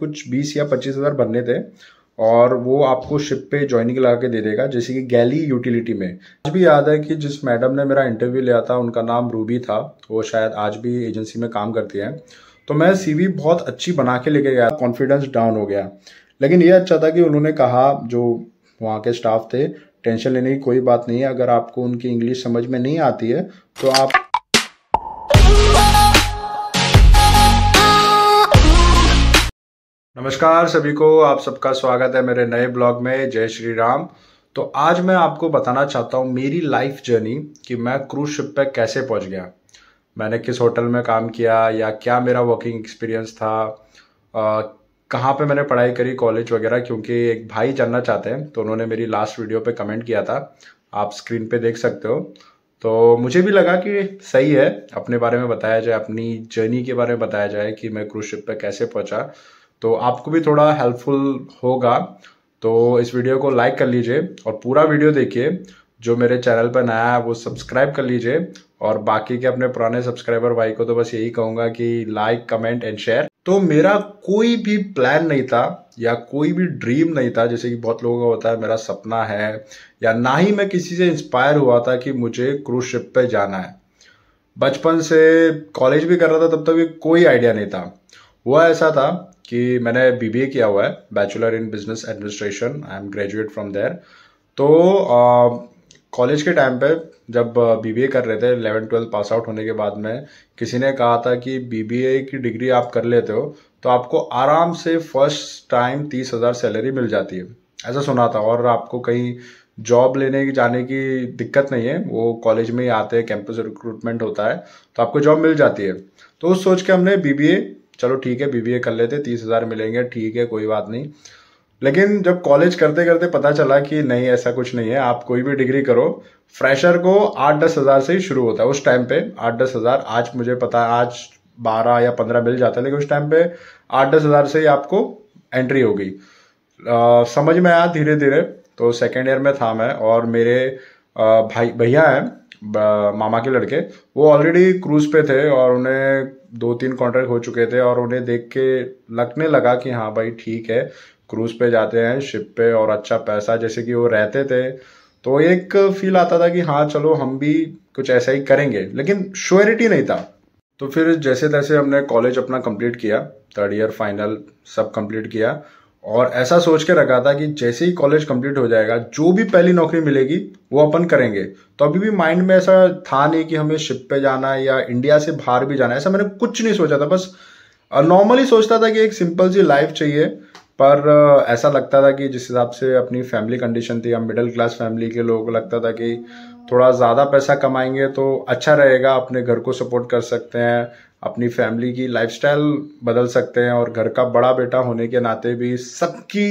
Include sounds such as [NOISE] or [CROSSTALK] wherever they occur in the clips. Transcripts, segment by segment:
कुछ बीस या पच्चीस हज़ार भरने थे और वो आपको शिप पे ज्वाइनिंग लगा के दे देगा जैसे कि गैली यूटिलिटी में आज भी याद है कि जिस मैडम ने मेरा इंटरव्यू लिया था उनका नाम रूबी था वो शायद आज भी एजेंसी में काम करती है तो मैं सीवी बहुत अच्छी बना के लेके गया कॉन्फिडेंस डाउन हो गया लेकिन ये अच्छा था कि उन्होंने कहा जो वहाँ के स्टाफ थे टेंशन लेने की कोई बात नहीं है अगर आपको उनकी इंग्लिश समझ में नहीं आती है तो आप नमस्कार सभी को आप सबका स्वागत है मेरे नए ब्लॉग में जय श्री राम तो आज मैं आपको बताना चाहता हूँ मेरी लाइफ जर्नी कि मैं क्रूज शिप पे कैसे पहुँच गया मैंने किस होटल में काम किया या क्या मेरा वर्किंग एक्सपीरियंस था कहाँ पे मैंने पढ़ाई करी कॉलेज वगैरह क्योंकि एक भाई जानना चाहते हैं तो उन्होंने मेरी लास्ट वीडियो पे कमेंट किया था आप स्क्रीन पे देख सकते हो तो मुझे भी लगा कि सही है अपने बारे में बताया जाए अपनी जर्नी के बारे में बताया जाए कि मैं क्रूज शिप पे कैसे पहुंचा तो आपको भी थोड़ा हेल्पफुल होगा तो इस वीडियो को लाइक कर लीजिए और पूरा वीडियो देखिए जो मेरे चैनल पर नया है वो सब्सक्राइब कर लीजिए और बाकी के अपने पुराने सब्सक्राइबर भाई को तो बस यही कहूँगा कि लाइक कमेंट एंड शेयर तो मेरा कोई भी प्लान नहीं था या कोई भी ड्रीम नहीं था जैसे कि बहुत लोगों का होता है मेरा सपना है या ना ही मैं किसी से इंस्पायर हुआ था कि मुझे क्रूज शिप पे जाना है बचपन से कॉलेज भी कर रहा था तब तक भी कोई आइडिया नहीं था हुआ ऐसा था कि मैंने बीबीए किया हुआ है bachelor in business administration I am graduate from there तो कॉलेज के टाइम पे जब बीबीए कर रहे थे इलेवन ट्वेल्थ पास आउट होने के बाद में किसी ने कहा था कि बीबीए की डिग्री आप कर लेते हो तो आपको आराम से फर्स्ट टाइम तीस हज़ार सैलरी मिल जाती है ऐसा सुना था और आपको कहीं जॉब लेने की जाने की दिक्कत नहीं है वो कॉलेज में ही आते हैं कैंपस रिक्रूटमेंट होता है तो आपको जॉब मिल जाती है तो उस सोच के हमने बीबीए चलो ठीक है बीबीए कर लेते तीस हज़ार मिलेंगे ठीक है कोई बात नहीं लेकिन जब कॉलेज करते करते पता चला कि नहीं ऐसा कुछ नहीं है आप कोई भी डिग्री करो फ्रेशर को आठ दस हज़ार से ही शुरू होता है उस टाइम पे आठ दस हज़ार आज मुझे पता है आज बारह या पंद्रह मिल जाता है लेकिन उस टाइम पे आठ दस हज़ार से ही आपको एंट्री हो गई समझ में आया धीरे धीरे तो सेकेंड ईयर में था मैं और मेरे आ, भाई भैया हैं मामा के लड़के वो ऑलरेडी क्रूज़ पे थे और उन्हें दो तीन कॉन्ट्रैक्ट हो चुके थे और उन्हें देख के लगने लगा कि हाँ भाई ठीक है क्रूज पे जाते हैं शिप पे और अच्छा पैसा जैसे कि वो रहते थे तो एक फील आता था कि हाँ चलो हम भी कुछ ऐसा ही करेंगे लेकिन श्योरिटी नहीं था तो फिर जैसे तैसे हमने कॉलेज अपना कंप्लीट किया थर्ड ईयर फाइनल सब कंप्लीट किया और ऐसा सोच के रखा था कि जैसे ही कॉलेज कंप्लीट हो जाएगा जो भी पहली नौकरी मिलेगी वो अपन करेंगे तो अभी भी माइंड में ऐसा था नहीं कि हमें शिप पे जाना है या इंडिया से बाहर भी जाना है ऐसा मैंने कुछ नहीं सोचा था बस नॉर्मली सोचता था कि एक सिंपल सी लाइफ चाहिए पर ऐसा लगता था कि जिस हिसाब से अपनी फैमिली कंडीशन थी या मिडिल क्लास फैमिली के लोगों को लगता था कि थोड़ा ज़्यादा पैसा कमाएंगे तो अच्छा रहेगा अपने घर को सपोर्ट कर सकते हैं अपनी फैमिली की लाइफस्टाइल बदल सकते हैं और घर का बड़ा बेटा होने के नाते भी सबकी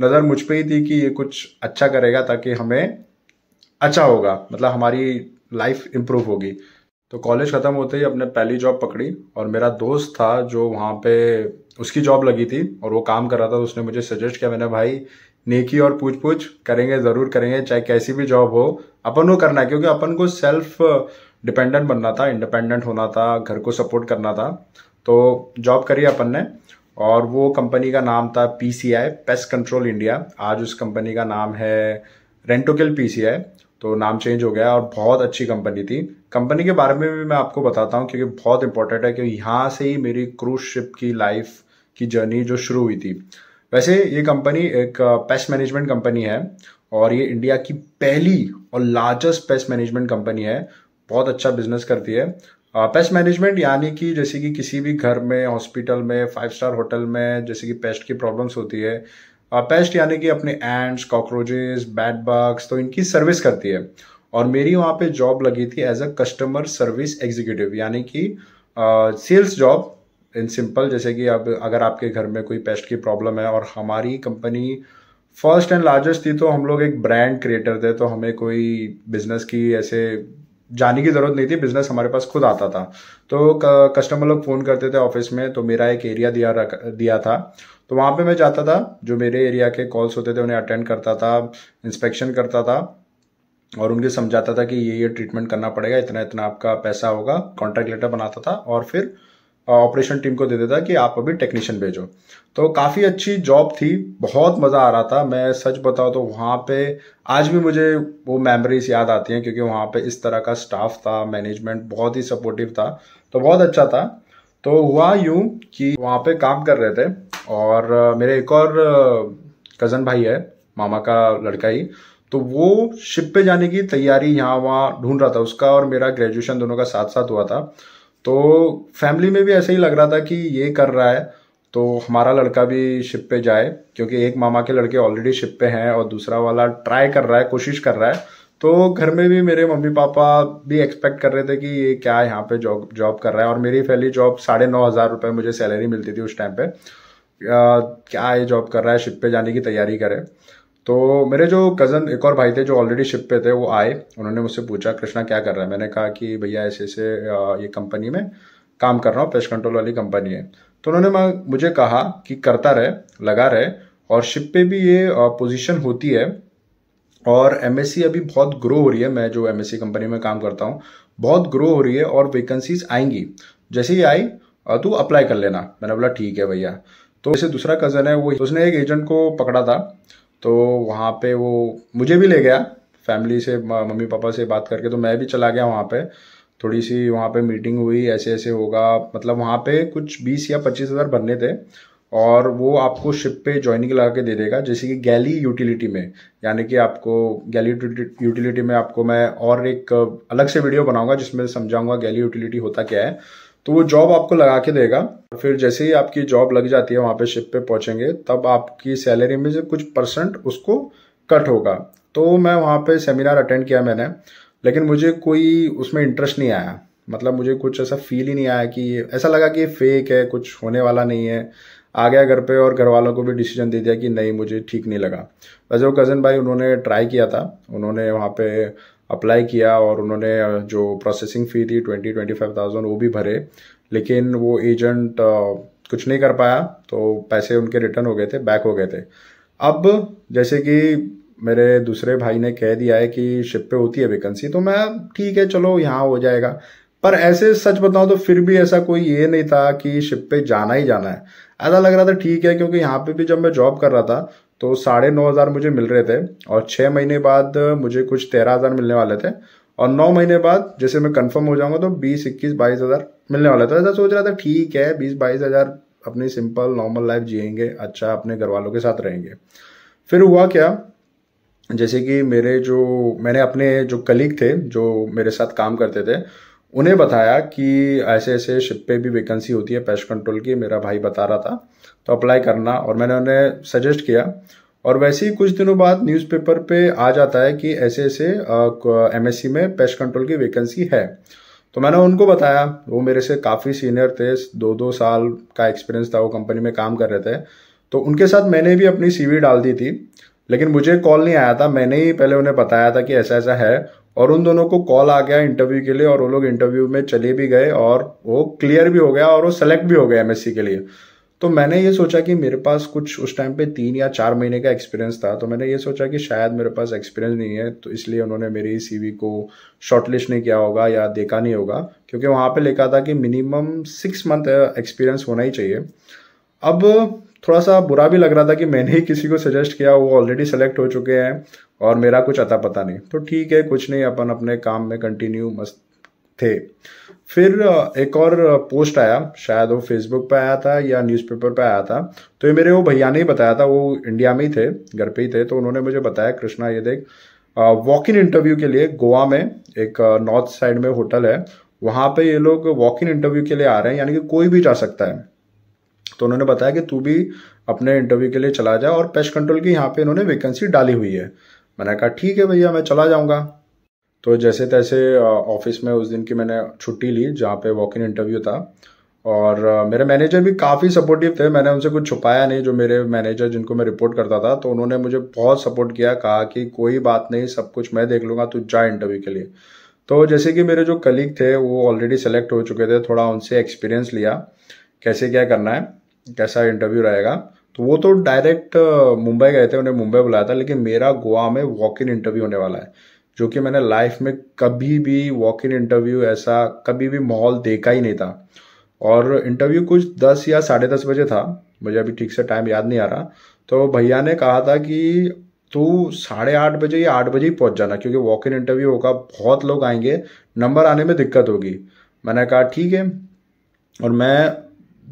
नज़र मुझ पर ही थी कि ये कुछ अच्छा करेगा ताकि हमें अच्छा होगा मतलब हमारी लाइफ इम्प्रूव होगी तो कॉलेज ख़त्म होते ही अपने पहली जॉब पकड़ी और मेरा दोस्त था जो वहाँ पे उसकी जॉब लगी थी और वो काम कर रहा था तो उसने मुझे सजेस्ट किया मैंने भाई नेकी और पूछ पूछ करेंगे ज़रूर करेंगे चाहे कैसी भी जॉब हो अपन को करना है क्योंकि अपन को सेल्फ डिपेंडेंट बनना था इंडिपेंडेंट होना था घर को सपोर्ट करना था तो जॉब करी अपन ने और वो कंपनी का नाम था P C I pest control India आज उस कंपनी का नाम है रेंटोकिल पी सी आई तो नाम चेंज हो गया और बहुत अच्छी कंपनी थी कंपनी के बारे में भी मैं आपको बताता हूँ क्योंकि बहुत इंपॉर्टेंट है क्योंकि यहाँ से ही मेरी क्रूज शिप की लाइफ की जर्नी जो शुरू हुई थी वैसे ये कंपनी एक पेस्ट मैनेजमेंट कंपनी है और ये इंडिया की पहली और लार्जेस्ट पेस्ट मैनेजमेंट कंपनी है बहुत अच्छा बिजनेस करती है पेस्ट मैनेजमेंट यानी कि जैसे कि किसी भी घर में हॉस्पिटल में फाइव स्टार होटल में जैसे कि पेस्ट की प्रॉब्लम्स होती है पेस्ट यानी कि अपने एंड्स कॉकरोचेस बैट बग्स तो इनकी सर्विस करती है और मेरी वहाँ पे जॉब लगी थी as a customer service executive यानी कि सेल्स जॉब इन सिंपल जैसे कि अब अगर आपके घर में कोई पेस्ट की प्रॉब्लम है और हमारी कंपनी फर्स्ट एंड लार्जेस्ट थी तो हम लोग एक ब्रांड क्रिएटर थे तो हमें कोई बिजनेस की ऐसे जाने की ज़रूरत नहीं थी बिज़नेस हमारे पास खुद आता था तो कस्टमर लोग फ़ोन करते थे ऑफिस में तो मेरा एक एरिया दिया रख दिया था तो वहां पे मैं जाता था जो मेरे एरिया के कॉल्स होते थे उन्हें अटेंड करता था इंस्पेक्शन करता था और उनके समझाता था कि ये ये ट्रीटमेंट करना पड़ेगा इतना इतना आपका पैसा होगा कॉन्ट्रैक्ट लेटर बनाता था और फिर ऑपरेशन टीम को दे देता कि आप अभी टेक्नीशियन भेजो तो काफ़ी अच्छी जॉब थी बहुत मज़ा आ रहा था मैं सच बताऊँ तो वहाँ पे आज भी मुझे वो मेमोरीज याद आती हैं क्योंकि वहाँ पे इस तरह का स्टाफ था मैनेजमेंट बहुत ही सपोर्टिव था तो बहुत अच्छा था तो हुआ यूँ कि वहाँ पे काम कर रहे थे और मेरे एक और कज़न भाई है मामा का लड़का ही तो वो शिप पे जाने की तैयारी यहाँ वहाँ ढूंढ रहा था उसका और मेरा ग्रेजुएशन दोनों का साथ साथ हुआ था तो फैमिली में भी ऐसे ही लग रहा था कि ये कर रहा है तो हमारा लड़का भी शिप पे जाए क्योंकि एक मामा के लड़के ऑलरेडी शिप पे हैं और दूसरा वाला ट्राई कर रहा है कोशिश कर रहा है तो घर में भी मेरे मम्मी पापा भी एक्सपेक्ट कर रहे थे कि ये क्या यहाँ पे जॉब जॉब कर रहा है और मेरी पहली जॉब साढ़े नौ हज़ार रुपये मुझे सैलरी मिलती थी उस टाइम पे आ, क्या ये जॉब कर रहा है शिप पे जाने की तैयारी करे तो मेरे जो कज़न एक और भाई थे जो ऑलरेडी शिप पे थे वो आए उन्होंने मुझसे पूछा कृष्णा क्या कर रहा है मैंने कहा कि भैया ऐसे ऐसे ये कंपनी में काम कर रहा हूँ पेस्ट कंट्रोल वाली कंपनी है तो उन्होंने मुझे कहा कि करता रहे लगा रहे और शिप पे भी ये पोजीशन होती है और एम अभी बहुत ग्रो हो रही है मैं जो एम कंपनी में काम करता हूँ बहुत ग्रो हो रही है और वैकेंसीज आएंगी जैसे ही आई तू अप्लाई कर लेना मैंने बोला ठीक है भैया तो जैसे दूसरा कज़न है वो उसने एक एजेंट को पकड़ा था तो वहाँ पे वो मुझे भी ले गया फैमिली से मम्मी पापा से बात करके तो मैं भी चला गया वहाँ पे थोड़ी सी वहाँ पे मीटिंग हुई ऐसे ऐसे होगा मतलब वहाँ पे कुछ बीस या पच्चीस हज़ार भरने थे और वो आपको शिप पे ज्वाइनिंग लगा के दे देगा जैसे कि गैली यूटिलिटी में यानी कि आपको गैली यूटिलिटी में आपको मैं और एक अलग से वीडियो बनाऊंगा जिसमें समझाऊंगा गैली यूटिलिटी होता क्या है तो वो जॉब आपको लगा के देगा फिर जैसे ही आपकी जॉब लग जाती है वहाँ पे शिप पे पहुँचेंगे तब आपकी सैलरी में से कुछ परसेंट उसको कट होगा तो मैं वहाँ पे सेमिनार अटेंड किया मैंने लेकिन मुझे कोई उसमें इंटरेस्ट नहीं आया मतलब मुझे कुछ ऐसा फील ही नहीं आया कि ऐसा लगा कि फेक है कुछ होने वाला नहीं है आ गया घर पे और घर वालों को भी डिसीजन दे दिया कि नहीं मुझे ठीक नहीं लगा वैसे वो कज़न भाई उन्होंने ट्राई किया था उन्होंने वहाँ पे अप्लाई किया और उन्होंने जो प्रोसेसिंग फ़ी थी ट्वेंटी ट्वेंटी फाइव थाउजेंड वो भी भरे लेकिन वो एजेंट कुछ नहीं कर पाया तो पैसे उनके रिटर्न हो गए थे बैक हो गए थे अब जैसे कि मेरे दूसरे भाई ने कह दिया है कि शिप पे होती है वैकेंसी तो मैं ठीक है चलो यहाँ हो जाएगा पर ऐसे सच बताऊँ तो फिर भी ऐसा कोई ये नहीं था कि शिप पे जाना ही जाना है ऐसा लग रहा था ठीक है क्योंकि यहाँ पे भी जब मैं जॉब कर रहा था तो साढ़े नौ हज़ार मुझे मिल रहे थे और छः महीने बाद मुझे कुछ तेरह हज़ार मिलने वाले थे और नौ महीने बाद जैसे मैं कंफर्म हो जाऊंगा तो बीस इक्कीस बाईस हज़ार मिलने वाला था ऐसा सोच रहा था ठीक है बीस बाईस हज़ार अपनी सिंपल नॉर्मल लाइफ जियेंगे अच्छा अपने घर वालों के साथ रहेंगे फिर हुआ क्या जैसे कि मेरे जो मैंने अपने जो कलीग थे जो मेरे साथ काम करते थे उन्हें बताया कि ऐसे ऐसे शिप पे भी वैकेंसी होती है पेस्ट कंट्रोल की मेरा भाई बता रहा था तो अप्लाई करना और मैंने उन्हें सजेस्ट किया और वैसे ही कुछ दिनों बाद न्यूज़पेपर पे आ जाता है कि ऐसे ऐसे एमएससी में पेस्ट कंट्रोल की वैकेंसी है तो मैंने उनको बताया वो मेरे से काफ़ी सीनियर थे दो दो साल का एक्सपीरियंस था वो कंपनी में काम कर रहे थे तो उनके साथ मैंने भी अपनी सीवी डाल दी थी लेकिन मुझे कॉल नहीं आया था मैंने ही पहले उन्हें बताया था कि ऐसा ऐसा है और उन दोनों को कॉल आ गया इंटरव्यू के लिए और वो लोग इंटरव्यू में चले भी गए और वो क्लियर भी हो गया और वो सेलेक्ट भी हो गया एमएससी के लिए तो मैंने ये सोचा कि मेरे पास कुछ उस टाइम पे तीन या चार महीने का एक्सपीरियंस था तो मैंने ये सोचा कि शायद मेरे पास एक्सपीरियंस नहीं है तो इसलिए उन्होंने मेरी सीवी को शॉर्टलिस्ट नहीं किया होगा या देखा नहीं होगा क्योंकि वहाँ पे लिखा था कि मिनिमम सिक्स मंथ एक्सपीरियंस होना ही चाहिए अब थोड़ा सा बुरा भी लग रहा था कि मैंने ही किसी को सजेस्ट किया वो ऑलरेडी सेलेक्ट हो चुके हैं और मेरा कुछ अता पता नहीं तो ठीक है कुछ नहीं अपन अपने काम में कंटिन्यू मस्त थे फिर एक और पोस्ट आया शायद वो फेसबुक पे आया था या न्यूज़पेपर पे आया था तो ये मेरे वो भैया ने ही बताया था वो इंडिया में ही थे घर पे ही थे तो उन्होंने मुझे बताया कृष्णा ये देख वॉक इन इंटरव्यू के लिए गोवा में एक नॉर्थ साइड में होटल है वहाँ पे ये लोग वॉक इन इंटरव्यू के लिए आ रहे हैं यानी कि कोई भी जा सकता है तो उन्होंने बताया कि तू भी अपने इंटरव्यू के लिए चला जा और पेस्ट कंट्रोल की यहाँ पे इन्होंने वैकेंसी डाली हुई है मैंने कहा ठीक है भैया मैं चला जाऊँगा तो जैसे तैसे ऑफिस में उस दिन की मैंने छुट्टी ली जहाँ पे वॉक इन इंटरव्यू था और मेरे मैनेजर भी काफ़ी सपोर्टिव थे मैंने उनसे कुछ छुपाया नहीं जो मेरे मैनेजर जिनको मैं रिपोर्ट करता था तो उन्होंने मुझे बहुत सपोर्ट किया कहा कि कोई बात नहीं सब कुछ मैं देख लूँगा तू जा इंटरव्यू के लिए तो जैसे कि मेरे जो कलीग थे वो ऑलरेडी सेलेक्ट हो चुके थे थोड़ा उनसे एक्सपीरियंस लिया कैसे क्या करना है कैसा इंटरव्यू रहेगा तो वो तो डायरेक्ट मुंबई गए थे उन्हें मुंबई बुलाया था लेकिन मेरा गोवा में वॉक इन इंटरव्यू होने वाला है जो कि मैंने लाइफ में कभी भी वॉक इन इंटरव्यू ऐसा कभी भी माहौल देखा ही नहीं था और इंटरव्यू कुछ दस या साढ़े दस बजे था मुझे अभी ठीक से टाइम याद नहीं आ रहा तो भैया ने कहा था कि तू साढ़े आठ बजे या आठ बजे ही पहुंच जाना क्योंकि वॉक इन इंटरव्यू होगा बहुत लोग आएंगे नंबर आने में दिक्कत होगी मैंने कहा ठीक है और मैं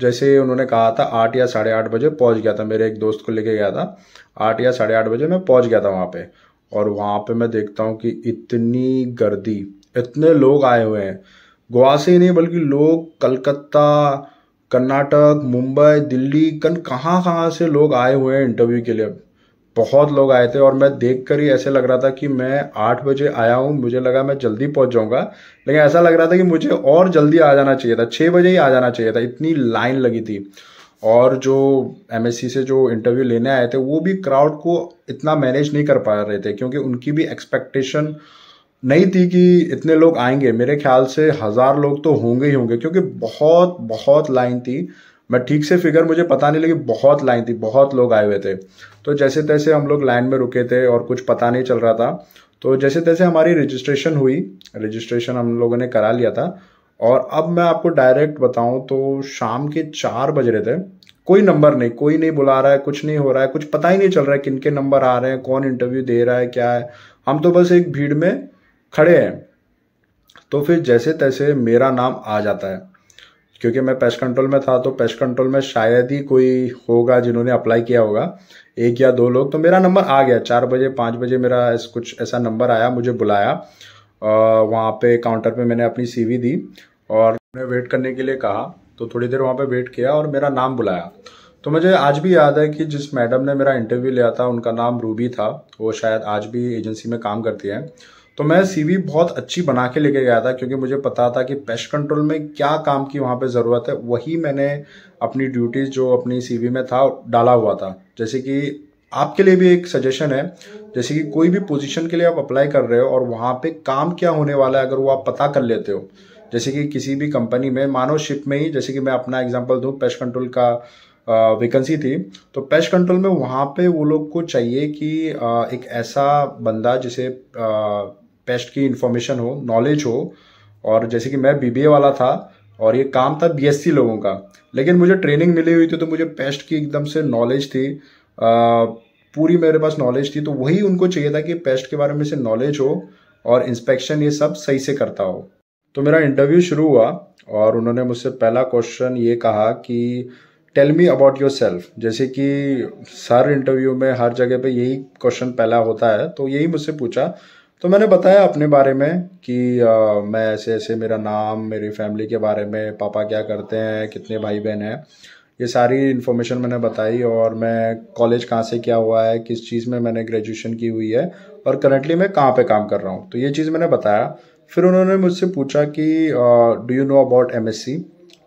जैसे उन्होंने कहा था आठ या साढ़े आठ बजे पहुंच गया था मेरे एक दोस्त को लेके गया था आठ या साढ़े आठ बजे मैं पहुंच गया था वहाँ पे और वहाँ पे मैं देखता हूँ कि इतनी गर्दी इतने लोग आए हुए हैं गोवा से ही नहीं बल्कि लोग कलकत्ता कर्नाटक मुंबई दिल्ली कन कहाँ कहाँ से लोग आए हुए हैं इंटरव्यू के लिए बहुत लोग आए थे और मैं देख कर ही ऐसे लग रहा था कि मैं आठ बजे आया हूँ मुझे लगा मैं जल्दी पहुँच जाऊँगा लेकिन ऐसा लग रहा था कि मुझे और जल्दी आ जाना चाहिए था छः बजे ही आ जाना चाहिए था इतनी लाइन लगी थी और जो एम से जो इंटरव्यू लेने आए थे वो भी क्राउड को इतना मैनेज नहीं कर पा रहे थे क्योंकि उनकी भी एक्सपेक्टेशन नहीं थी कि इतने लोग आएंगे मेरे ख्याल से हज़ार लोग तो होंगे ही होंगे क्योंकि बहुत बहुत लाइन थी मैं ठीक से फिगर मुझे पता नहीं लगी बहुत लाइन थी बहुत लोग आए हुए थे तो जैसे तैसे हम लोग लाइन में रुके थे और कुछ पता नहीं चल रहा था तो जैसे तैसे हमारी रजिस्ट्रेशन हुई रजिस्ट्रेशन हम लोगों ने करा लिया था और अब मैं आपको डायरेक्ट बताऊं तो शाम के चार बज रहे थे कोई नंबर नहीं कोई नहीं बुला रहा है कुछ नहीं हो रहा है कुछ पता ही नहीं चल रहा है किन के नंबर आ रहे हैं कौन इंटरव्यू दे रहा है क्या है हम तो बस एक भीड़ में खड़े हैं तो फिर जैसे तैसे मेरा नाम आ जाता है क्योंकि मैं पेस्ट कंट्रोल में था तो पेस्ट कंट्रोल में शायद ही कोई होगा जिन्होंने अप्लाई किया होगा एक या दो लोग तो मेरा नंबर आ गया चार बजे पाँच बजे मेरा कुछ ऐसा नंबर आया मुझे बुलाया वहाँ पे काउंटर पे मैंने अपनी सीवी दी और उन्हें वेट करने के लिए कहा तो थोड़ी देर वहाँ पे वेट किया और मेरा नाम बुलाया तो मुझे आज भी याद है कि जिस मैडम ने मेरा इंटरव्यू लिया था उनका नाम रूबी था वो शायद आज भी एजेंसी में काम करती है तो मैं सीवी बहुत अच्छी बना के लेके गया था क्योंकि मुझे पता था कि पेस्ट कंट्रोल में क्या काम की वहाँ पे ज़रूरत है वही मैंने अपनी ड्यूटीज़ जो अपनी सीवी में था डाला हुआ था जैसे कि आपके लिए भी एक सजेशन है जैसे कि कोई भी पोजीशन के लिए आप अप्लाई कर रहे हो और वहाँ पे काम क्या होने वाला है अगर वो आप पता कर लेते हो जैसे कि किसी भी कंपनी में मानो शिप में ही जैसे कि मैं अपना एग्जांपल दूँ पेस्ट कंट्रोल का वैकेंसी थी तो पेस्ट कंट्रोल में वहाँ पे वो लोग को चाहिए कि आ, एक ऐसा बंदा जिसे आ, पेस्ट की इन्फॉर्मेशन हो नॉलेज हो और जैसे कि मैं बीबीए वाला था और ये काम था बीएससी लोगों का लेकिन मुझे ट्रेनिंग मिली हुई थी तो मुझे पेस्ट की एकदम से नॉलेज थी आ, पूरी मेरे पास नॉलेज थी तो वही उनको चाहिए था कि पेस्ट के बारे में से नॉलेज हो और इंस्पेक्शन ये सब सही से करता हो तो मेरा इंटरव्यू शुरू हुआ और उन्होंने मुझसे पहला क्वेश्चन ये कहा कि tell me about yourself जैसे कि सर इंटरव्यू में हर जगह पे यही क्वेश्चन पहला होता है तो यही मुझसे पूछा तो मैंने बताया अपने बारे में कि आ, मैं ऐसे ऐसे मेरा नाम मेरी फैमिली के बारे में पापा क्या करते हैं कितने भाई बहन हैं ये सारी इन्फॉर्मेशन मैंने बताई और मैं कॉलेज कहाँ से क्या हुआ है किस चीज़ में मैंने ग्रेजुएशन की हुई है और करंटली मैं कहाँ पे काम कर रहा हूँ तो ये चीज़ मैंने बताया फिर उन्होंने मुझसे पूछा कि do you know about um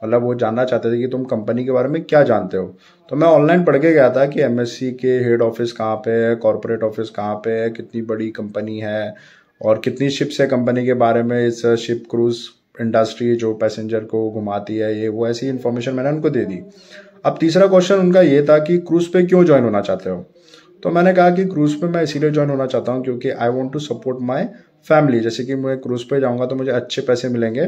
मतलब वो जानना चाहते थे कि तुम कंपनी के बारे में क्या जानते हो तो मैं ऑनलाइन पढ़ के गया था कि एम के हेड ऑफिस कहाँ पे है कॉरपोरेट ऑफिस कहाँ पे है कितनी बड़ी कंपनी है और कितनी शिप्स है कंपनी के बारे में इस शिप क्रूज इंडस्ट्री जो पैसेंजर को घुमाती है ये वो ऐसी इन्फॉर्मेशन मैंने उनको दे दी अब तीसरा क्वेश्चन उनका ये था कि क्रूज़ पे क्यों ज्वाइन होना चाहते हो तो मैंने कहा कि क्रूज़ पे मैं इसीलिए ज्वाइन होना चाहता हूँ क्योंकि I want to support my family जैसे कि मैं क्रूज़ पे जाऊँगा तो मुझे अच्छे पैसे मिलेंगे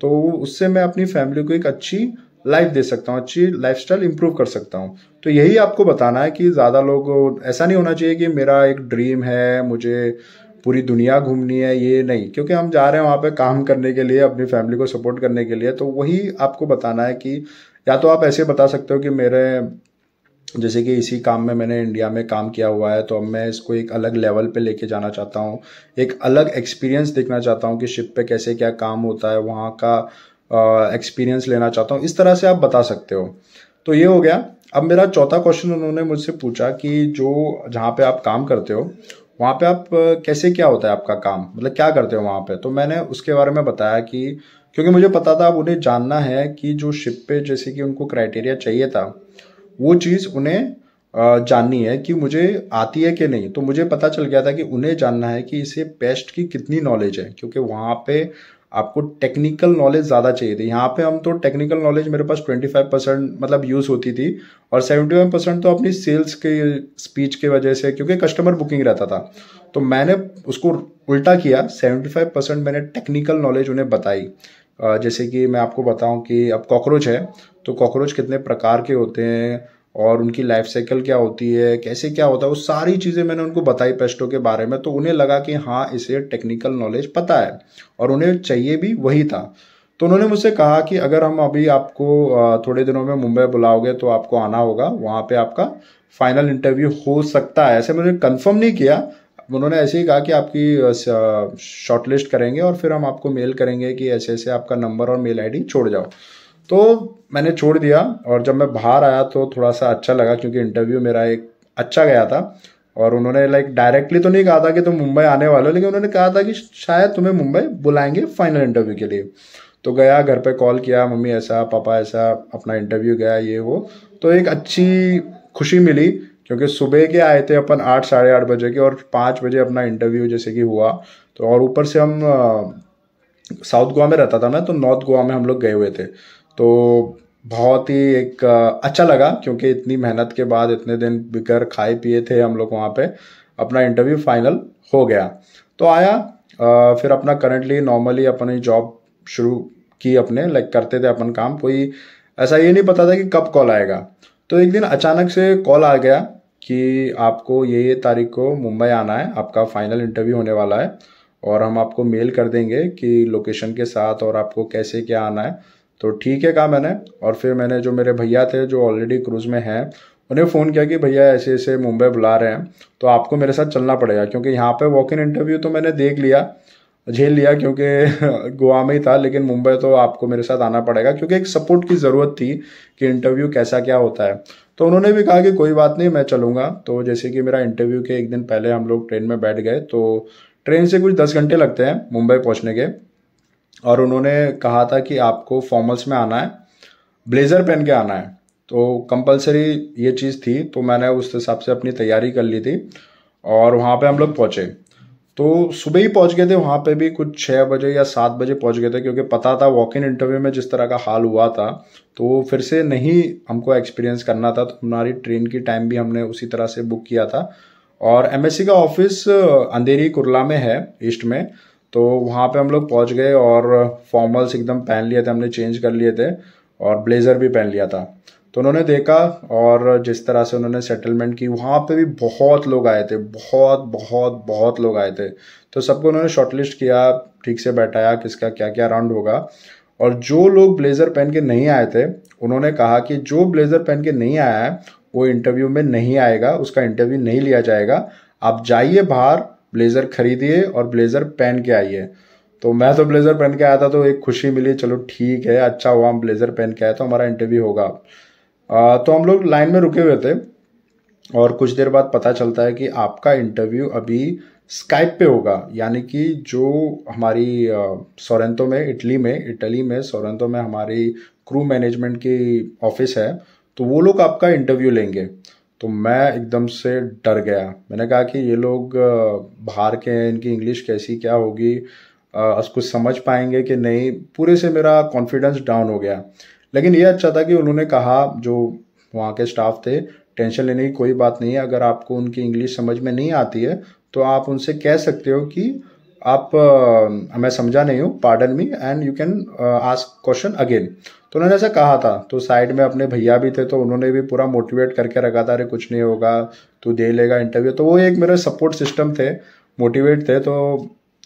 तो उससे मैं अपनी फैमिली को एक अच्छी लाइफ दे सकता हूँ अच्छी लाइफ स्टाइल इम्प्रूव कर सकता हूँ तो यही आपको बताना है कि ज़्यादा लोग ऐसा नहीं होना चाहिए कि मेरा एक ड्रीम है मुझे पूरी दुनिया घूमनी है ये नहीं क्योंकि हम जा रहे हैं वहाँ पे काम करने के लिए अपनी फैमिली को सपोर्ट करने के लिए तो वही आपको बताना है कि या तो आप ऐसे बता सकते हो कि मेरे जैसे कि इसी काम में मैंने इंडिया में काम किया हुआ है तो अब मैं इसको एक अलग लेवल पे लेके जाना चाहता हूँ एक अलग एक्सपीरियंस देखना चाहता हूँ कि शिप पे कैसे क्या काम होता है वहाँ का एक्सपीरियंस लेना चाहता हूँ इस तरह से आप बता सकते हो तो ये हो गया अब मेरा चौथा क्वेश्चन उन्होंने मुझसे पूछा कि जो जहाँ पे आप काम करते हो वहाँ पे आप कैसे क्या होता है आपका काम मतलब क्या करते हो वहाँ पे तो मैंने उसके बारे में बताया कि क्योंकि मुझे पता था अब उन्हें जानना है कि जो शिप पे जैसे कि उनको क्राइटेरिया चाहिए था वो चीज़ उन्हें जाननी है कि मुझे आती है कि नहीं तो मुझे पता चल गया था कि उन्हें जानना है कि इसे पेस्ट की कितनी नॉलेज है क्योंकि वहाँ पे आपको टेक्निकल नॉलेज ज़्यादा चाहिए थी यहाँ पे हम तो टेक्निकल नॉलेज मेरे पास 25 परसेंट मतलब यूज़ होती थी और 71 परसेंट तो अपनी सेल्स के स्पीच के वजह से क्योंकि कस्टमर बुकिंग रहता था तो मैंने उसको उल्टा किया 75 परसेंट मैंने टेक्निकल नॉलेज उन्हें बताई जैसे कि मैं आपको बताऊं कि अब कॉकरोच है तो कॉकरोच कितने प्रकार के होते हैं और उनकी लाइफ साइकिल क्या होती है कैसे क्या होता है वो सारी चीज़ें मैंने उनको बताई पेस्टों के बारे में तो उन्हें लगा कि हाँ इसे टेक्निकल नॉलेज पता है और उन्हें चाहिए भी वही था तो उन्होंने मुझसे कहा कि अगर हम अभी आपको थोड़े दिनों में मुंबई बुलाओगे तो आपको आना होगा वहाँ पे आपका फाइनल इंटरव्यू हो सकता है ऐसे मैंने कंफर्म नहीं किया उन्होंने ऐसे ही कहा कि आपकी शॉर्टलिस्ट करेंगे और फिर हम आपको मेल करेंगे कि ऐसे ऐसे आपका नंबर और मेल आईडी छोड़ जाओ तो मैंने छोड़ दिया और जब मैं बाहर आया तो थोड़ा सा अच्छा लगा क्योंकि इंटरव्यू मेरा एक अच्छा गया था और उन्होंने लाइक डायरेक्टली तो नहीं कहा था कि तुम मुंबई आने वाले हो लेकिन उन्होंने कहा था कि शायद तुम्हें मुंबई बुलाएंगे फाइनल इंटरव्यू के लिए तो गया घर पे कॉल किया मम्मी ऐसा पापा ऐसा अपना इंटरव्यू गया ये वो तो एक अच्छी खुशी मिली क्योंकि सुबह के आए थे अपन आठ साढ़े आठ बजे के और पाँच बजे अपना इंटरव्यू जैसे कि हुआ तो और ऊपर से हम साउथ गोवा में रहता था मैं तो नॉर्थ गोवा में हम लोग गए हुए थे तो बहुत ही एक अच्छा लगा क्योंकि इतनी मेहनत के बाद इतने दिन बिकर खाए पिए थे हम लोग वहाँ पे अपना इंटरव्यू फाइनल हो गया तो आया फिर अपना करंटली नॉर्मली अपनी जॉब शुरू की अपने लाइक करते थे अपन काम कोई ऐसा ये नहीं पता था कि कब कॉल आएगा तो एक दिन अचानक से कॉल आ गया कि आपको ये ये तारीख को मुंबई आना है आपका फाइनल इंटरव्यू होने वाला है और हम आपको मेल कर देंगे कि लोकेशन के साथ और आपको कैसे क्या आना है तो ठीक है कहा मैंने और फिर मैंने जो मेरे भैया थे जो ऑलरेडी क्रूज़ में हैं उन्हें फ़ोन किया कि भैया ऐसे ऐसे मुंबई बुला रहे हैं तो आपको मेरे साथ चलना पड़ेगा क्योंकि यहाँ पे वॉक इन इंटरव्यू तो मैंने देख लिया झेल लिया क्योंकि [LAUGHS] गोवा में ही था लेकिन मुंबई तो आपको मेरे साथ आना पड़ेगा क्योंकि एक सपोर्ट की ज़रूरत थी कि इंटरव्यू कैसा क्या होता है तो उन्होंने भी कहा कि कोई बात नहीं मैं चलूँगा तो जैसे कि मेरा इंटरव्यू के एक दिन पहले हम लोग ट्रेन में बैठ गए तो ट्रेन से कुछ दस घंटे लगते हैं मुंबई पहुँचने के और उन्होंने कहा था कि आपको फॉर्मल्स में आना है ब्लेज़र पहन के आना है तो कंपलसरी ये चीज़ थी तो मैंने उस हिसाब से अपनी तैयारी कर ली थी और वहाँ पे हम लोग पहुँचे तो सुबह ही पहुंच गए थे वहाँ पे भी कुछ छः बजे या सात बजे पहुंच गए थे क्योंकि पता था वॉक इन इंटरव्यू में जिस तरह का हाल हुआ था तो फिर से नहीं हमको एक्सपीरियंस करना था तो हमारी ट्रेन की टाइम भी हमने उसी तरह से बुक किया था और एम का ऑफिस अंधेरी कुरला में है ईस्ट में तो वहाँ पे हम लोग पहुँच गए और फॉर्मल्स एकदम पहन लिए थे हमने चेंज कर लिए थे और ब्लेज़र भी पहन लिया था तो उन्होंने देखा और जिस तरह से उन्होंने सेटलमेंट की वहाँ पे भी बहुत लोग आए थे बहुत बहुत बहुत लोग आए थे तो सबको उन्होंने शॉर्टलिस्ट किया ठीक से बैठाया किसका क्या क्या राउंड होगा और जो लोग ब्लेज़र पहन के नहीं आए थे उन्होंने कहा कि जो ब्लेज़र पहन के नहीं आया है वो इंटरव्यू में नहीं आएगा उसका इंटरव्यू नहीं लिया जाएगा आप जाइए बाहर ब्लेज़र खरीदिए और ब्लेज़र पहन के आइए तो मैं तो ब्लेज़र पहन के आया था तो एक खुशी मिली चलो ठीक है अच्छा हुआ हम ब्लेज़र पहन के आए तो हमारा इंटरव्यू होगा तो हम लोग लाइन में रुके हुए थे और कुछ देर बाद पता चलता है कि आपका इंटरव्यू अभी स्काइप पे होगा यानी कि जो हमारी सोरेंतो में इटली में इटली में सोरेंतो में हमारी क्रू मैनेजमेंट की ऑफिस है तो वो लोग आपका इंटरव्यू लेंगे तो मैं एकदम से डर गया मैंने कहा कि ये लोग बाहर के हैं इनकी इंग्लिश कैसी क्या होगी कुछ समझ पाएंगे कि नहीं पूरे से मेरा कॉन्फिडेंस डाउन हो गया लेकिन ये अच्छा था कि उन्होंने कहा जो वहाँ के स्टाफ थे टेंशन लेने की कोई बात नहीं है अगर आपको उनकी इंग्लिश समझ में नहीं आती है तो आप उनसे कह सकते हो कि आप आ, मैं समझा नहीं हूँ pardon me and you can ask question again तो उन्होंने ऐसा कहा था तो साइड में अपने भैया भी थे तो उन्होंने भी पूरा मोटिवेट करके रखा था अरे कुछ नहीं होगा तू दे लेगा इंटरव्यू तो वो एक मेरे सपोर्ट सिस्टम थे मोटिवेट थे तो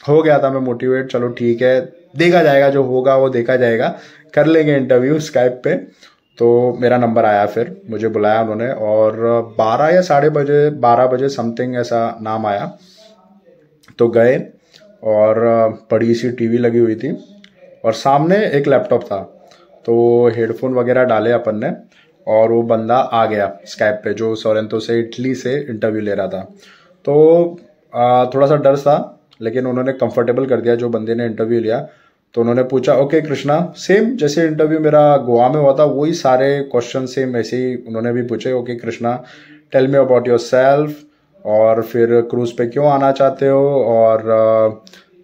हो गया था मैं मोटिवेट चलो ठीक है देखा जाएगा जो होगा वो देखा जाएगा कर लेंगे इंटरव्यू स्काइप पे तो मेरा नंबर आया फिर मुझे बुलाया उन्होंने और बारह या साढ़े बजे बारह बजे समथिंग ऐसा नाम आया तो गए और बड़ी सी टीवी लगी हुई थी और सामने एक लैपटॉप था तो हेडफोन वगैरह डाले अपन ने और वो बंदा आ गया स्कैप पे जो सोरेंतो से इटली से इंटरव्यू ले रहा था तो आ, थोड़ा सा डर था लेकिन उन्होंने कंफर्टेबल कर दिया जो बंदे ने इंटरव्यू लिया तो उन्होंने पूछा ओके कृष्णा सेम जैसे इंटरव्यू मेरा गोवा में हुआ था वही सारे क्वेश्चन सेम ऐसे ही उन्होंने भी पूछे okay Krishna tell me about yourself और फिर क्रूज़ पे क्यों आना चाहते हो और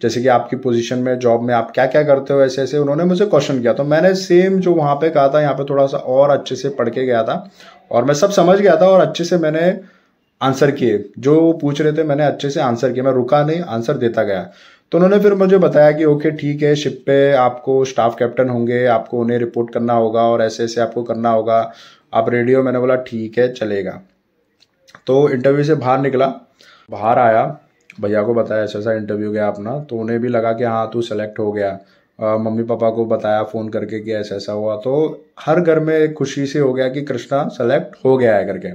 जैसे कि आपकी पोजीशन में जॉब में आप क्या क्या करते हो ऐसे ऐसे उन्होंने मुझे क्वेश्चन किया तो मैंने सेम जो वहाँ पे कहा था यहाँ पे थोड़ा सा और अच्छे से पढ़ के गया था और मैं सब समझ गया था और अच्छे से मैंने आंसर किए जो पूछ रहे थे मैंने अच्छे से आंसर किया मैं रुका नहीं आंसर देता गया तो उन्होंने फिर मुझे बताया कि ओके ठीक है शिप पे आपको स्टाफ कैप्टन होंगे आपको उन्हें रिपोर्ट करना होगा और ऐसे ऐसे आपको करना होगा आप रेडियो मैंने बोला ठीक है चलेगा तो इंटरव्यू से बाहर निकला बाहर आया भैया को बताया ऐसा अच्छा, ऐसा अच्छा, इंटरव्यू गया अपना तो उन्हें भी लगा कि हाँ तू सेलेक्ट हो गया मम्मी पापा को बताया फ़ोन करके कि ऐसा ऐसा हुआ तो हर घर में खुशी से हो गया कि कृष्णा सेलेक्ट हो गया है करके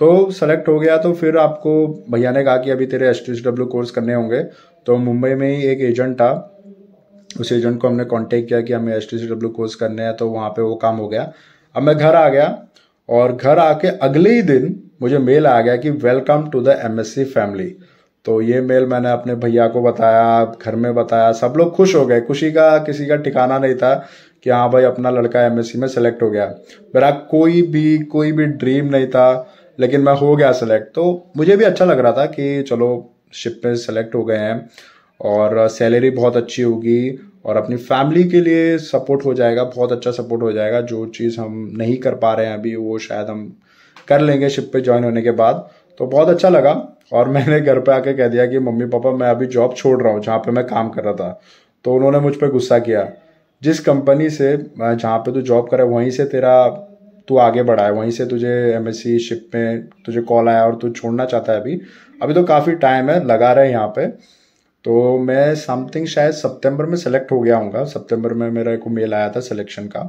तो सेलेक्ट हो गया तो फिर आपको भैया ने कहा कि अभी तेरे एस डब्ल्यू कोर्स करने होंगे तो मुंबई में ही एक एजेंट था उस एजेंट को हमने कांटेक्ट किया कि हमें एस डब्ल्यू कोर्स करने हैं तो वहाँ पे वो काम हो गया अब मैं घर आ गया और घर आके अगले ही दिन मुझे मेल आ गया कि welcome to the MSC family तो ये मेल मैंने अपने भैया को बताया घर में बताया सब लोग खुश हो गए खुशी का किसी का ठिकाना नहीं था कि हाँ भाई अपना लड़का एमएससी में सेलेक्ट हो गया मेरा कोई भी कोई भी ड्रीम नहीं था लेकिन मैं हो गया सेलेक्ट तो मुझे भी अच्छा लग रहा था कि चलो शिप में सेलेक्ट हो गए हैं और सैलरी बहुत अच्छी होगी और अपनी फैमिली के लिए सपोर्ट हो जाएगा बहुत अच्छा सपोर्ट हो जाएगा जो चीज़ हम नहीं कर पा रहे हैं अभी वो शायद हम कर लेंगे शिप पे ज्वाइन होने के बाद तो बहुत अच्छा लगा और [LAUGHS] मैंने घर पे आके कह दिया कि मम्मी पापा मैं अभी जॉब छोड़ रहा हूँ जहाँ पे मैं काम कर रहा था तो उन्होंने मुझ पर गुस्सा किया जिस कंपनी से जहाँ पे तू जॉब करे वहीं से तेरा तू आगे बढ़ा है वहीं से तुझे एम शिप में तुझे कॉल आया और तू छोड़ना चाहता है अभी अभी तो काफ़ी टाइम है लगा रहे हैं यहाँ पे तो मैं समथिंग शायद सितंबर में सेलेक्ट हो गया हूँ सितंबर में मेरा एक मेल आया था सिलेक्शन का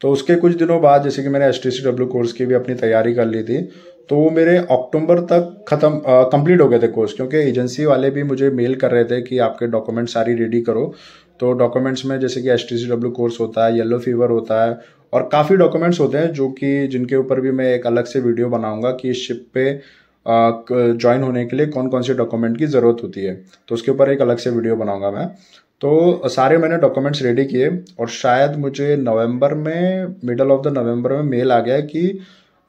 तो उसके कुछ दिनों बाद जैसे कि मैंने S T C W course की भी अपनी तैयारी कर ली थी तो वो मेरे अक्टूबर तक ख़त्म कंप्लीट हो गए थे कोर्स क्योंकि एजेंसी वाले भी मुझे मेल कर रहे थे कि आपके डॉक्यूमेंट सारी रेडी करो तो डॉक्यूमेंट्स में जैसे कि S T C W course होता है येलो फीवर होता है और काफ़ी डॉक्यूमेंट्स होते हैं जो कि जिनके ऊपर भी मैं एक अलग से वीडियो बनाऊंगा कि इस शिप पे ज्वाइन होने के लिए कौन कौन से डॉक्यूमेंट की ज़रूरत होती है तो उसके ऊपर एक अलग से वीडियो बनाऊंगा मैं तो सारे मैंने डॉक्यूमेंट्स रेडी किए और शायद मुझे नवंबर में मिडल ऑफ द नवंबर में मेल आ गया कि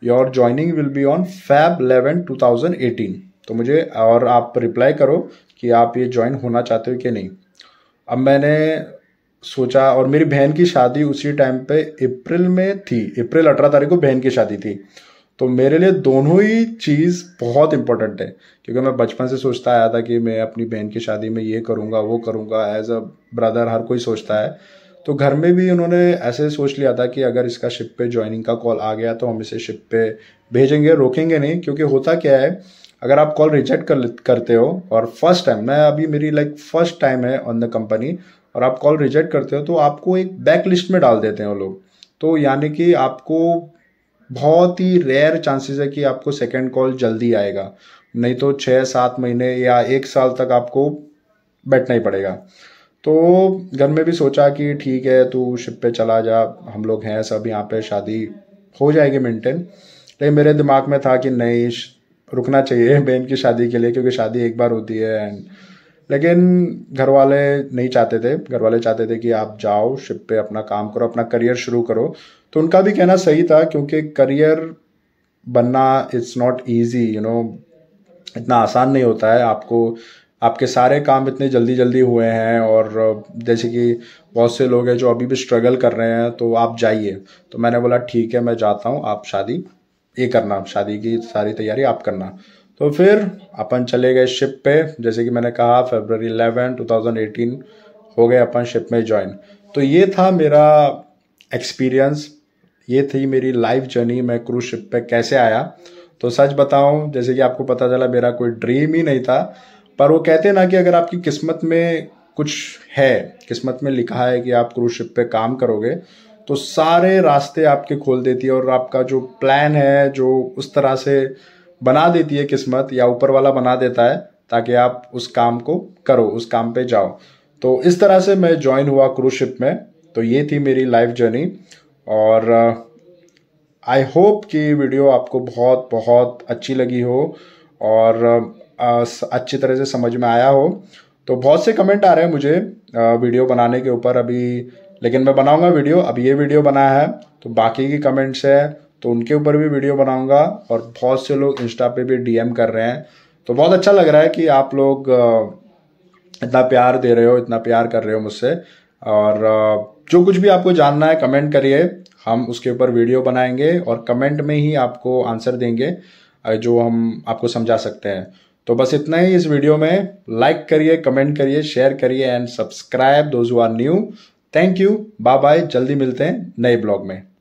your joining will be on Feb eleven two thousand eighteen तो मुझे और आप रिप्लाई करो कि आप ये ज्वाइन होना चाहते हो कि नहीं अब मैंने सोचा और मेरी बहन की शादी उसी टाइम पे अप्रैल में थी अप्रैल अठारह तारीख को बहन की शादी थी तो मेरे लिए दोनों ही चीज़ बहुत इंपॉर्टेंट है क्योंकि मैं बचपन से सोचता आया था कि मैं अपनी बहन की शादी में ये करूँगा वो करूँगा एज अ ब्रदर हर कोई सोचता है तो घर में भी उन्होंने ऐसे सोच लिया था कि अगर इसका शिप पे ज्वाइनिंग का कॉल आ गया तो हम इसे शिप पे भेजेंगे रोकेंगे नहीं क्योंकि होता क्या है अगर आप कॉल रिजेक्ट कर करते हो और फर्स्ट टाइम मैं अभी मेरी लाइक फर्स्ट टाइम है ऑन द कंपनी और आप कॉल रिजेक्ट करते हो तो आपको एक बैक लिस्ट में डाल देते हैं वो लोग तो यानी कि आपको बहुत ही रेयर चांसेस है कि आपको सेकेंड कॉल जल्दी आएगा नहीं तो छः सात महीने या एक साल तक आपको बैठना ही पड़ेगा तो घर में भी सोचा कि ठीक है तू शिप पे चला जा हम लोग हैं सब यहाँ पे शादी हो जाएगी मेंटेन लेकिन मेरे दिमाग में था कि नहीं रुकना चाहिए [LAUGHS] बहन की शादी के लिए क्योंकि शादी एक बार होती है एंड लेकिन घर वाले नहीं चाहते थे घर वाले चाहते थे कि आप जाओ शिप पे अपना काम करो अपना करियर शुरू करो तो उनका भी कहना सही था क्योंकि करियर बनना it's not easy you know इतना आसान नहीं होता है आपको आपके सारे काम इतने जल्दी जल्दी हुए हैं और जैसे कि बहुत से लोग हैं जो अभी भी स्ट्रगल कर रहे हैं तो आप जाइए तो मैंने बोला ठीक है मैं जाता हूँ आप शादी ये करना शादी की सारी तैयारी आप करना तो फिर अपन चले गए शिप पे जैसे कि मैंने कहा फेबर इलेवन टू हो गए अपन शिप में ज्वाइन तो ये था मेरा एक्सपीरियंस ये थी मेरी लाइफ जर्नी मैं क्रूज शिप पे कैसे आया तो सच बताऊं जैसे कि आपको पता चला मेरा कोई ड्रीम ही नहीं था पर वो कहते ना कि अगर आपकी किस्मत में कुछ है किस्मत में लिखा है कि आप क्रूज शिप पे काम करोगे तो सारे रास्ते आपके खोल देती है और आपका जो प्लान है जो उस तरह से बना देती है किस्मत या ऊपर वाला बना देता है ताकि आप उस काम को करो उस काम पे जाओ तो इस तरह से मैं ज्वाइन हुआ क्रूज शिप में तो ये थी मेरी लाइफ जर्नी और आई uh, होप कि वीडियो आपको बहुत बहुत अच्छी लगी हो और uh, अच्छी तरह से समझ में आया हो तो बहुत से कमेंट आ रहे हैं मुझे वीडियो uh, बनाने के ऊपर अभी लेकिन मैं बनाऊंगा वीडियो अब ये वीडियो बनाया है तो बाकी की कमेंट्स है तो उनके ऊपर भी वीडियो बनाऊंगा और बहुत से लोग इंस्टा पे भी डीएम कर रहे हैं तो बहुत अच्छा लग रहा है कि आप लोग इतना प्यार दे रहे हो इतना प्यार कर रहे हो मुझसे और जो कुछ भी आपको जानना है कमेंट करिए हम उसके ऊपर वीडियो बनाएंगे और कमेंट में ही आपको आंसर देंगे जो हम आपको समझा सकते हैं तो बस इतना ही इस वीडियो में लाइक करिए कमेंट करिए शेयर करिए and subscribe those who are new thank you bye bye जल्दी मिलते हैं नए ब्लॉग में